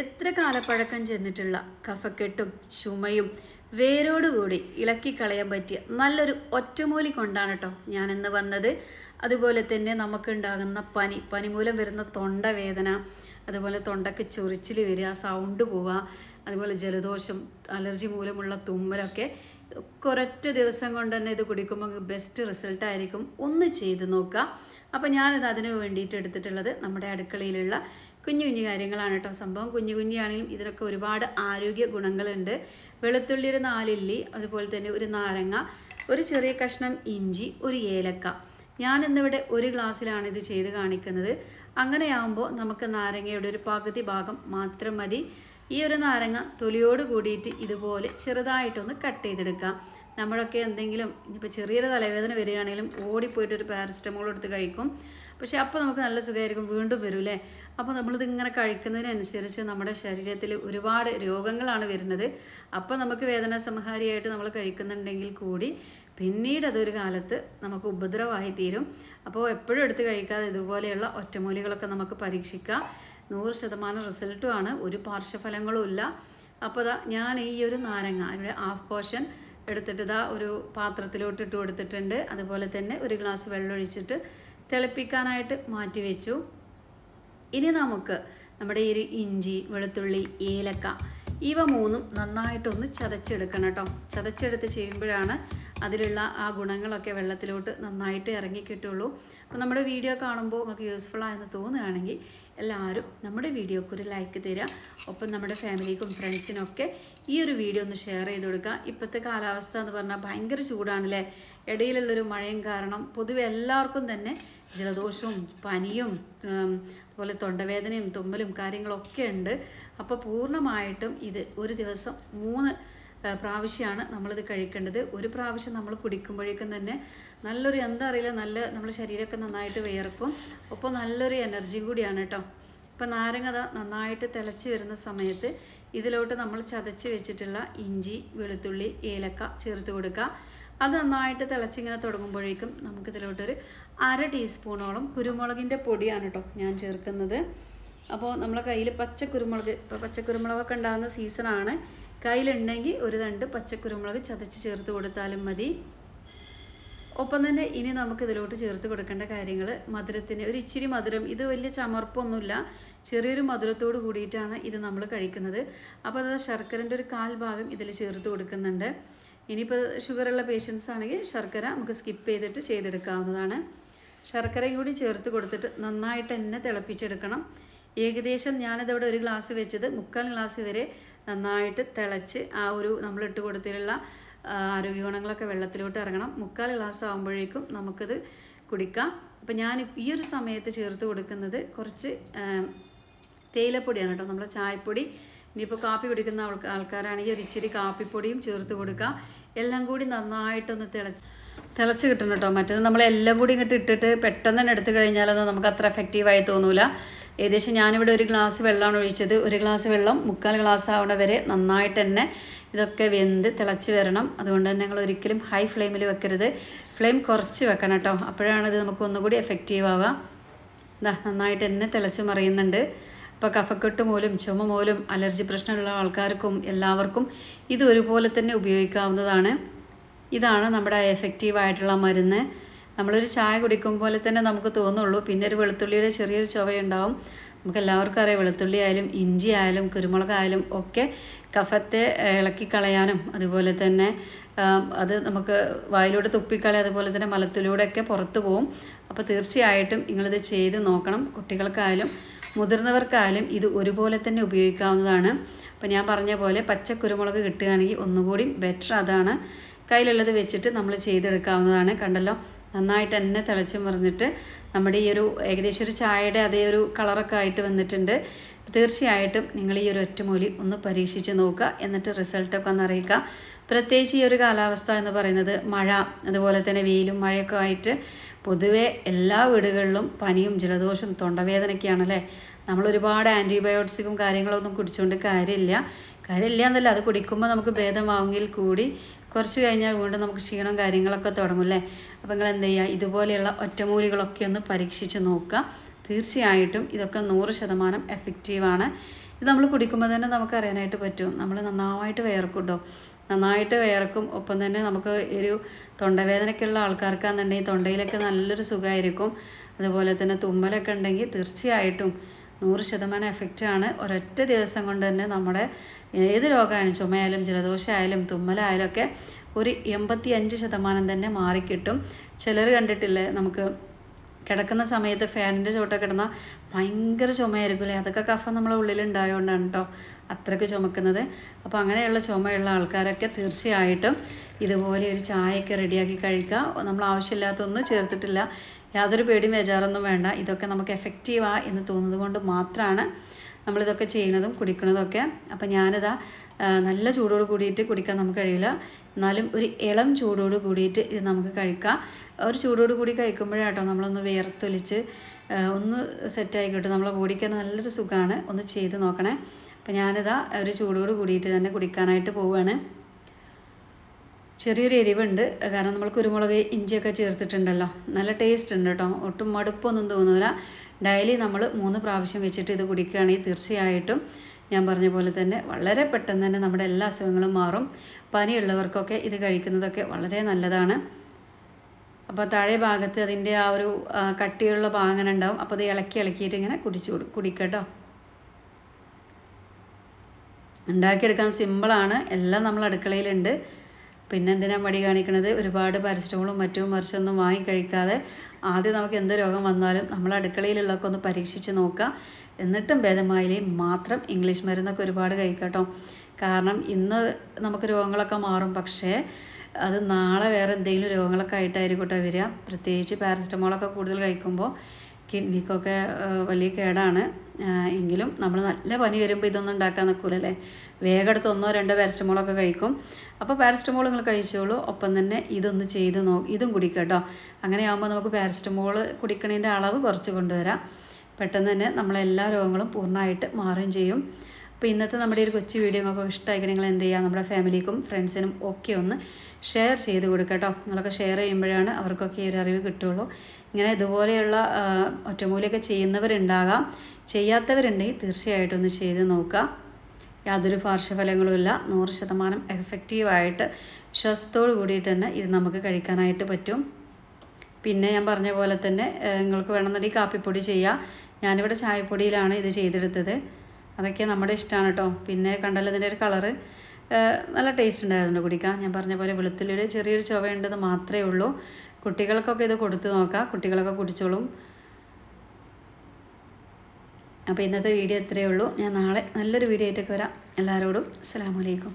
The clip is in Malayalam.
എത്ര കാലപ്പഴക്കം ചെന്നിട്ടുള്ള കഫക്കെട്ടും ചുമയും വേരോടുകൂടി ഇളക്കിക്കളയാൻ പറ്റിയ നല്ലൊരു ഒറ്റമൂലി കൊണ്ടാണ് കേട്ടോ ഞാനിന്ന് വന്നത് അതുപോലെ തന്നെ നമുക്കുണ്ടാകുന്ന പനി പനി മൂലം വരുന്ന തൊണ്ടവേദന അതുപോലെ തൊണ്ടക്ക് ചൊറിച്ചിൽ വരിക സൗണ്ട് പോവുക അതുപോലെ ജലദോഷം അലർജി മൂലമുള്ള തുമ്മലൊക്കെ കുറച്ച് ദിവസം കൊണ്ട് തന്നെ ഇത് കുടിക്കുമ്പോൾ ബെസ്റ്റ് റിസൾട്ടായിരിക്കും ഒന്ന് ചെയ്ത് നോക്കുക അപ്പോൾ ഞാനത് അതിന് വേണ്ടിയിട്ട് എടുത്തിട്ടുള്ളത് നമ്മുടെ അടുക്കളയിലുള്ള കുഞ്ഞു കുഞ്ഞു കാര്യങ്ങളാണ് കേട്ടോ സംഭവം കുഞ്ഞു കുഞ്ഞാണെങ്കിലും ഇതിനൊക്കെ ഒരുപാട് ആരോഗ്യ ഗുണങ്ങളുണ്ട് വെളുത്തുള്ളി ഒരു നാലില്ലി അതുപോലെ തന്നെ ഒരു നാരങ്ങ ഒരു ചെറിയ കഷ്ണം ഇഞ്ചി ഒരു ഏലക്ക ഞാൻ ഇന്നിവിടെ ഒരു ഗ്ലാസ്സിലാണ് ഇത് ചെയ്ത് കാണിക്കുന്നത് അങ്ങനെയാവുമ്പോൾ നമുക്ക് നാരങ്ങയുടെ ഒരു പകുതി ഭാഗം മാത്രം മതി ഈ ഒരു നാരങ്ങ തൊലിയോട് കൂടിയിട്ട് ഇതുപോലെ ചെറുതായിട്ടൊന്ന് കട്ട് ചെയ്തെടുക്കാം നമ്മളൊക്കെ എന്തെങ്കിലും ഇപ്പോൾ ചെറിയൊരു തലവേദന വരികയാണെങ്കിലും ഓടിപ്പോയിട്ട് ഒരു പാരസിറ്റമോൾ എടുത്ത് കഴിക്കും പക്ഷേ അപ്പോൾ നമുക്ക് നല്ല സുഖമായിരിക്കും വീണ്ടും വരും അല്ലേ അപ്പോൾ നമ്മളിതിങ്ങനെ കഴിക്കുന്നതിനനുസരിച്ച് നമ്മുടെ ശരീരത്തിൽ ഒരുപാട് രോഗങ്ങളാണ് വരുന്നത് അപ്പോൾ നമുക്ക് വേദന സംഹാരിയായിട്ട് നമ്മൾ കഴിക്കുന്നുണ്ടെങ്കിൽ കൂടി പിന്നീട് അതൊരു കാലത്ത് നമുക്ക് ഉപദ്രവമായി തീരും അപ്പോൾ എപ്പോഴും എടുത്ത് കഴിക്കാതെ ഇതുപോലെയുള്ള ഒറ്റമൂലികളൊക്കെ നമുക്ക് പരീക്ഷിക്കാം നൂറ് ശതമാനം റിസൾട്ടുമാണ് ഒരു പാർശ്വഫലങ്ങളും ഇല്ല അപ്പോൾ ഞാൻ ഈ ഒരു നാരങ്ങ അതിൻ്റെ ഹാഫ് പോർഷൻ എടുത്തിട്ട് ഇതാ ഒരു പാത്രത്തിലോട്ട് ഇട്ട് കൊടുത്തിട്ടുണ്ട് അതുപോലെ തന്നെ ഒരു ഗ്ലാസ് വെള്ളം ഒഴിച്ചിട്ട് തിളപ്പിക്കാനായിട്ട് മാറ്റി വെച്ചു ഇനി നമുക്ക് നമ്മുടെ ഈ ഒരു ഇഞ്ചി വെളുത്തുള്ളി ഏലക്ക ഇവ മൂന്നും നന്നായിട്ടൊന്ന് ചതച്ചെടുക്കണം കേട്ടോ ചതച്ചെടുത്ത് ചെയ്യുമ്പോഴാണ് അതിലുള്ള ആ ഗുണങ്ങളൊക്കെ വെള്ളത്തിലോട്ട് നന്നായിട്ട് ഇറങ്ങിക്കിട്ടുള്ളൂ അപ്പോൾ നമ്മുടെ വീഡിയോ കാണുമ്പോൾ നിങ്ങൾക്ക് യൂസ്ഫുള്ളായെന്ന് തോന്നുകയാണെങ്കിൽ എല്ലാവരും നമ്മുടെ വീഡിയോക്ക് ഒരു ലൈക്ക് തരിക ഒപ്പം നമ്മുടെ ഫാമിലിക്കും ഫ്രണ്ട്സിനൊക്കെ ഈ ഒരു വീഡിയോ ഒന്ന് ഷെയർ ചെയ്ത് കൊടുക്കുക ഇപ്പോഴത്തെ കാലാവസ്ഥ എന്ന് പറഞ്ഞാൽ ഭയങ്കര ചൂടാണല്ലേ ഇടയിലുള്ളൊരു മഴയും കാരണം പൊതുവെ എല്ലാവർക്കും തന്നെ ജലദോഷവും പനിയും അതുപോലെ തൊണ്ടവേദനയും തുമ്മലും കാര്യങ്ങളൊക്കെ ഉണ്ട് അപ്പോൾ പൂർണ്ണമായിട്ടും ഇത് ഒരു ദിവസം മൂന്ന് പ്രാവശ്യമാണ് നമ്മളിത് കഴിക്കേണ്ടത് ഒരു പ്രാവശ്യം നമ്മൾ കുടിക്കുമ്പോഴേക്കും തന്നെ നല്ലൊരു എന്താ അറിയില്ല നല്ല നമ്മുടെ ശരീരമൊക്കെ നന്നായിട്ട് വിയർക്കും ഒപ്പം നല്ലൊരു എനർജിയും കൂടിയാണ് കേട്ടോ ഇപ്പം നാരങ്ങത നന്നായിട്ട് തിളച്ച് വരുന്ന സമയത്ത് ഇതിലോട്ട് നമ്മൾ ചതച്ച് വെച്ചിട്ടുള്ള ഇഞ്ചി വെളുത്തുള്ളി ഏലക്ക ചേർത്ത് കൊടുക്കുക അത് നന്നായിട്ട് തിളച്ചിങ്ങനെ തുടങ്ങുമ്പോഴേക്കും നമുക്കിതിലോട്ടൊരു അര ടീസ്പൂണോളം കുരുമുളകിൻ്റെ പൊടിയാണ് കേട്ടോ ഞാൻ ചേർക്കുന്നത് അപ്പോൾ നമ്മളെ കയ്യിൽ പച്ച കുരുമുളക് ഇപ്പോൾ പച്ച കുരുമുളകൊക്കെ ഉണ്ടാകുന്ന സീസണാണ് കയ്യിലുണ്ടെങ്കിൽ ഒരു രണ്ട് പച്ചക്കുരുമുളക് ചതച്ച് ചേർത്ത് കൊടുത്താലും മതി ഒപ്പം തന്നെ ഇനി നമുക്ക് ഇതിലോട്ട് ചേർത്ത് കൊടുക്കേണ്ട കാര്യങ്ങൾ മധുരത്തിന് ഒരു ഇച്ചിരി മധുരം ഇത് വലിയ ചമർപ്പൊന്നുമില്ല ചെറിയൊരു മധുരത്തോട് കൂടിയിട്ടാണ് ഇത് നമ്മൾ കഴിക്കുന്നത് അപ്പോൾ അത് ശർക്കരൻ്റെ ഒരു കാൽ ഭാഗം ഇതിൽ ചേർത്ത് കൊടുക്കുന്നുണ്ട് ഇനിയിപ്പോൾ ഷുഗറുള്ള പേഷ്യൻസ് ആണെങ്കിൽ ശർക്കര നമുക്ക് സ്കിപ്പ് ചെയ്തിട്ട് ചെയ്തെടുക്കാവുന്നതാണ് ശർക്കര കൂടി ചേർത്ത് കൊടുത്തിട്ട് നന്നായിട്ട് തന്നെ തിളപ്പിച്ചെടുക്കണം ഏകദേശം ഞാനിതവിടെ ഒരു ഗ്ലാസ് വെച്ചത് മുക്കാൽ ഗ്ലാസ് വരെ നന്നായിട്ട് തിളച്ച് ആ ഒരു നമ്മളിട്ട് കൊടുത്തിട്ടുള്ള ആരോഗ്യ ഗുണങ്ങളൊക്കെ വെള്ളത്തിലോട്ട് ഇറങ്ങണം മുക്കാൽ ഗ്ലാസ് ആകുമ്പോഴേക്കും നമുക്കത് കുടിക്കാം അപ്പോൾ ഞാൻ ഈ ഒരു സമയത്ത് ചേർത്ത് കൊടുക്കുന്നത് കുറച്ച് തേയിലപ്പൊടിയാണ് കേട്ടോ നമ്മുടെ ചായപ്പൊടി ഇനിയിപ്പോൾ കാപ്പി കുടിക്കുന്ന ആൾക്കാരാണെങ്കിൽ ഒരു ഇച്ചിരി കാപ്പിപ്പൊടിയും ചേർത്ത് കൊടുക്കുക എല്ലാം കൂടി നന്നായിട്ടൊന്ന് തിളച്ച് തിളച്ച് കിട്ടണം കേട്ടോ മറ്റേത് നമ്മൾ എല്ലാം കൂടി ഇങ്ങോട്ട് ഇട്ടിട്ട് പെട്ടെന്ന് തന്നെ എടുത്തു കഴിഞ്ഞാലൊന്നും നമുക്ക് അത്ര എഫക്റ്റീവായി തോന്നൂല ഏകദേശം ഞാനിവിടെ ഒരു ഗ്ലാസ് വെള്ളമാണ് ഒഴിച്ചത് ഒരു ഗ്ലാസ് വെള്ളം മുക്കാൽ ഗ്ലാസ് ആവുന്ന വരെ നന്നായിട്ട് തന്നെ ഇതൊക്കെ വെന്ത് തിളച്ച് വരണം അതുകൊണ്ട് തന്നെ ഞങ്ങൾ ഒരിക്കലും ഹൈ ഫ്ലെയിമിൽ വെക്കരുത് ഫ്ലെയിം കുറച്ച് വെക്കണം കേട്ടോ അപ്പോഴാണ് ഇത് നമുക്ക് ഒന്നുകൂടി എഫക്റ്റീവ് ആവുക ഇതാ നന്നായിട്ട് തന്നെ തിളച്ച് മറിയുന്നുണ്ട് അപ്പോൾ കഫക്കെട്ട് മൂലം ചുമ മൂലം അലർജി പ്രശ്നമുള്ള ആൾക്കാർക്കും എല്ലാവർക്കും ഇത് ഒരുപോലെ തന്നെ ഉപയോഗിക്കാവുന്നതാണ് ഇതാണ് നമ്മുടെ എഫക്റ്റീവായിട്ടുള്ള മരുന്ന് നമ്മളൊരു ചായ കുടിക്കും പോലെ തന്നെ നമുക്ക് തോന്നുള്ളൂ പിന്നെ ഒരു വെളുത്തുള്ളിയുടെ ചെറിയൊരു ചുവയുണ്ടാവും നമുക്ക് എല്ലാവർക്കും അറിയാം വെളുത്തുള്ളി ആയാലും ഇഞ്ചി ആയാലും കുരുമുളകായാലും ഒക്കെ കഫത്തെ ഇളക്കി കളയാനും അതുപോലെ തന്നെ അത് നമുക്ക് വായിലൂടെ തുപ്പിക്കളി അതുപോലെ തന്നെ മലത്തിലൂടെയൊക്കെ പുറത്തു പോകും അപ്പോൾ തീർച്ചയായിട്ടും നിങ്ങളിത് ചെയ്ത് നോക്കണം കുട്ടികൾക്കായാലും മുതിർന്നവർക്കായാലും ഇത് ഒരുപോലെ തന്നെ ഉപയോഗിക്കാവുന്നതാണ് അപ്പോൾ ഞാൻ പറഞ്ഞ പോലെ പച്ചക്കുരുമുളക് കിട്ടുകയാണെങ്കിൽ ഒന്നുകൂടി ബെറ്റർ അതാണ് കയ്യിലുള്ളത് വെച്ചിട്ട് നമ്മൾ ചെയ്തെടുക്കാവുന്നതാണ് കണ്ടല്ലോ നന്നായിട്ട് തന്നെ തിളച്ച് മറിഞ്ഞിട്ട് നമ്മുടെ ഈ ഒരു ഏകദേശം ഒരു ചായയുടെ അതേ ഒരു കളറൊക്കെ ആയിട്ട് വന്നിട്ടുണ്ട് തീർച്ചയായിട്ടും നിങ്ങൾ ഈ ഒരു ഒറ്റമൂലി ഒന്ന് പരീക്ഷിച്ച് നോക്കുക എന്നിട്ട് റിസൾട്ടൊക്കെ ഒന്ന് അറിയിക്കുക പ്രത്യേകിച്ച് ഈ ഒരു കാലാവസ്ഥ എന്ന് പറയുന്നത് മഴ അതുപോലെ തന്നെ വെയിലും മഴയൊക്കെ ആയിട്ട് പൊതുവെ എല്ലാ വീടുകളിലും പനിയും ജലദോഷവും തൊണ്ടവേദനയൊക്കെയാണല്ലേ നമ്മൾ ഒരുപാട് ആൻറ്റിബയോട്ടിക്സും കാര്യങ്ങളൊന്നും കുടിച്ചുകൊണ്ട് കാര്യമില്ല കാര്യമില്ല എന്നല്ല അത് കുടിക്കുമ്പോൾ നമുക്ക് ഭേദമാവുമെങ്കിൽ കൂടി കുറച്ച് കഴിഞ്ഞാൽ വീണ്ടും നമുക്ക് ക്ഷീണം കാര്യങ്ങളൊക്കെ തുടങ്ങും അല്ലേ അപ്പം നിങ്ങൾ എന്ത് ചെയ്യുക ഇതുപോലെയുള്ള ഒറ്റമൂലികളൊക്കെ ഒന്ന് പരീക്ഷിച്ച് നോക്കുക തീർച്ചയായിട്ടും ഇതൊക്കെ നൂറ് ശതമാനം എഫക്റ്റീവാണ് ഇത് നമ്മൾ കുടിക്കുമ്പോൾ തന്നെ നമുക്കറിയാനായിട്ട് പറ്റും നമ്മൾ നന്നായിട്ട് വിയർക്കുണ്ടോ നന്നായിട്ട് വേർക്കും ഒപ്പം തന്നെ നമുക്ക് ഒരു തൊണ്ടവേദനയ്ക്കുള്ള ആൾക്കാർക്കാണെന്നുണ്ടെങ്കിൽ തൊണ്ടയിലൊക്കെ നല്ലൊരു സുഖമായിരിക്കും അതുപോലെ തന്നെ തുമ്മലൊക്കെ ഉണ്ടെങ്കിൽ തീർച്ചയായിട്ടും നൂറ് ശതമാനം എഫക്റ്റാണ് ഒരൊറ്റ ദിവസം കൊണ്ട് തന്നെ നമ്മുടെ ഏത് രോഗമായാലും ചുമയായാലും ജലദോഷമായാലും തുമ്മലായാലും ഒക്കെ ഒരു എൺപത്തി അഞ്ച് ശതമാനം തന്നെ മാറിക്കിട്ടും ചിലർ കണ്ടിട്ടില്ലേ നമുക്ക് കിടക്കുന്ന സമയത്ത് ഫാനിൻ്റെ ചുവട്ട കിടന്ന ഭയങ്കര ചുമയായിരിക്കും അല്ലേ അതൊക്കെ കഫം നമ്മളെ ഉള്ളിലുണ്ടായതുകൊണ്ടാണ് കേട്ടോ അത്രയ്ക്ക് ചുമക്കുന്നത് അപ്പോൾ അങ്ങനെയുള്ള ചുമയുള്ള ആൾക്കാരൊക്കെ തീർച്ചയായിട്ടും ഇതുപോലെ ഒരു ചായയൊക്കെ റെഡിയാക്കി കഴിക്കുക നമ്മൾ ആവശ്യമില്ലാത്തൊന്നും ചേർത്തിട്ടില്ല യാതൊരു പേടിയും ബേജാറൊന്നും വേണ്ട ഇതൊക്കെ നമുക്ക് എഫക്റ്റീവാ എന്ന് തോന്നുന്നത് കൊണ്ട് മാത്രമാണ് നമ്മളിതൊക്കെ ചെയ്യുന്നതും കുടിക്കുന്നതൊക്കെ അപ്പം ഞാനിതാ നല്ല ചൂടോട് കൂടിയിട്ട് കുടിക്കാൻ നമുക്ക് കഴിയില്ല എന്നാലും ഒരു ഇളം ചൂടോട് കൂടിയിട്ട് ഇത് നമുക്ക് കഴിക്കാം ഒരു ചൂടോട് കൂടി കഴിക്കുമ്പോഴാട്ടോ നമ്മളൊന്ന് വിയർത്തൊലിച്ച് ഒന്ന് സെറ്റായി കിട്ടും നമ്മളെ ബോഡിക്ക് തന്നെ നല്ലൊരു സുഖമാണ് ഒന്ന് ചെയ്ത് നോക്കണേ അപ്പം ഞാനിതാ ഒരു ചൂടോട് കൂടിയിട്ട് തന്നെ കുടിക്കാനായിട്ട് പോവുകയാണ് ചെറിയൊരു എരിവുണ്ട് കാരണം നമ്മൾ കുരുമുളക് ഇഞ്ചിയൊക്കെ ചേർത്തിട്ടുണ്ടല്ലോ നല്ല ടേസ്റ്റ് ഉണ്ട് കേട്ടോ ഒട്ടും മടുപ്പൊന്നും തോന്നില്ല ഡെയിലി നമ്മൾ മൂന്ന് പ്രാവശ്യം വെച്ചിട്ട് ഇത് കുടിക്കുകയാണെങ്കിൽ തീർച്ചയായിട്ടും ഞാൻ പറഞ്ഞ പോലെ തന്നെ വളരെ പെട്ടെന്ന് തന്നെ നമ്മുടെ എല്ലാ അസുഖങ്ങളും മാറും പനിയുള്ളവർക്കൊക്കെ ഇത് കഴിക്കുന്നതൊക്കെ വളരെ നല്ലതാണ് അപ്പോൾ താഴെ ഭാഗത്ത് അതിൻ്റെ ആ ഒരു കട്ടിയുള്ള ഭാഗം ഉണ്ടാവും അപ്പോൾ അത് ഇളക്കി ഇളക്കിയിട്ട് ഇങ്ങനെ കുടിച്ചു കുടിക്കട്ടോ ഉണ്ടാക്കിയെടുക്കാൻ സിമ്പിളാണ് എല്ലാം നമ്മൾ അടുക്കളയിലുണ്ട് പിന്നെ എന്തിനാ മടി കാണിക്കണത് ഒരുപാട് പാരസിറ്റമോളും മറ്റും മറിച്ചൊന്നും വാങ്ങിക്കഴിക്കാതെ കഴിക്കാതെ ആദ്യം നമുക്ക് എന്ത് രോഗം വന്നാലും നമ്മൾ അടുക്കളയിലുള്ളതൊക്കെ ഒന്ന് പരീക്ഷിച്ച് നോക്കുക എന്നിട്ടും ഭേദമായാലേയും മാത്രം ഇംഗ്ലീഷ് മരുന്നൊക്കെ ഒരുപാട് കഴിക്കാട്ടോ കാരണം ഇന്ന് നമുക്ക് രോഗങ്ങളൊക്കെ മാറും പക്ഷേ അത് നാളെ വേറെ എന്തെങ്കിലും രോഗങ്ങളൊക്കെ ആയിട്ടായിരിക്കട്ടെ വരിക പ്രത്യേകിച്ച് പാരസിറ്റമോളൊക്കെ കൂടുതൽ കഴിക്കുമ്പോൾ കിഡ്നിക്കൊക്കെ വലിയ കേടാണ് എങ്കിലും നമ്മൾ നല്ല പനി വരുമ്പോൾ ഇതൊന്നും ഉണ്ടാക്കാൻ നിൽക്കൂലല്ലേ വേഗം എടുത്ത് ഒന്നോ രണ്ടോ പാരസ്റ്റമോളൊക്കെ കഴിക്കും അപ്പോൾ പാരസ്റ്റമോൾ നിങ്ങൾ കഴിച്ചോളൂ ഒപ്പം തന്നെ ഇതൊന്ന് ചെയ്ത് നോ ഇതും കുടിക്കുക കേട്ടോ അങ്ങനെയാകുമ്പോൾ നമുക്ക് പാരസ്റ്റമോൾ കുടിക്കണതിൻ്റെ അളവ് കുറച്ച് കൊണ്ടുവരാം പെട്ടെന്ന് തന്നെ നമ്മളെല്ലാ രോഗങ്ങളും പൂർണ്ണമായിട്ട് മാറുകയും ചെയ്യും അപ്പോൾ ഇന്നത്തെ നമ്മുടെ ഒരു കൊച്ചു വീഡിയോ നിങ്ങൾക്ക് ഇഷ്ടമായിരിക്കും നിങ്ങൾ എന്ത് ചെയ്യുക നമ്മുടെ ഫാമിലിക്കും ഫ്രണ്ട്സിനും ഒക്കെ ഒന്ന് ഷെയർ ചെയ്ത് കൊടുക്കുക കേട്ടോ നിങ്ങളൊക്കെ ഷെയർ ചെയ്യുമ്പോഴാണ് അവർക്കൊക്കെ ഈ ഒരു അറിവ് കിട്ടുള്ളൂ ഇങ്ങനെ ഇതുപോലെയുള്ള ഒറ്റമൂലിയൊക്കെ ചെയ്യുന്നവരുണ്ടാകാം ചെയ്യാത്തവരുണ്ടെങ്കിൽ തീർച്ചയായിട്ടും ഒന്ന് ചെയ്ത് നോക്കുക യാതൊരു പാർശ്വഫലങ്ങളുമില്ല നൂറ് ശതമാനം എഫക്റ്റീവായിട്ട് വിശ്വാസത്തോട് കൂടിയിട്ട് തന്നെ ഇത് നമുക്ക് കഴിക്കാനായിട്ട് പറ്റും പിന്നെ ഞാൻ പറഞ്ഞ പോലെ തന്നെ നിങ്ങൾക്ക് വേണമെന്നുണ്ടെങ്കിൽ കാപ്പിപ്പൊടി ചെയ്യുക ഞാനിവിടെ ചായപ്പൊടിയിലാണ് ഇത് ചെയ്തെടുത്തത് അതൊക്കെ നമ്മുടെ ഇഷ്ടമാണ് കേട്ടോ പിന്നെ കണ്ടാൽ ഇതിൻ്റെ ഒരു കളറ് നല്ല ടേസ്റ്റ് ഉണ്ടായിരുന്നു കുടിക്കാൻ ഞാൻ പറഞ്ഞ പോലെ വെളുത്തുള്ളിയുടെ ചെറിയൊരു ചുവയുണ്ടെന്ന് മാത്രമേ ഉള്ളൂ കുട്ടികൾക്കൊക്കെ ഇത് കൊടുത്തു നോക്കാം കുട്ടികളൊക്കെ കുടിച്ചോളും അപ്പോൾ ഇന്നത്തെ വീഡിയോ ഇത്രയേ ഉള്ളൂ ഞാൻ നാളെ നല്ലൊരു വീഡിയോ ആയിട്ടൊക്കെ വരാം എല്ലാവരോടും അസ്സാം വലൈക്കും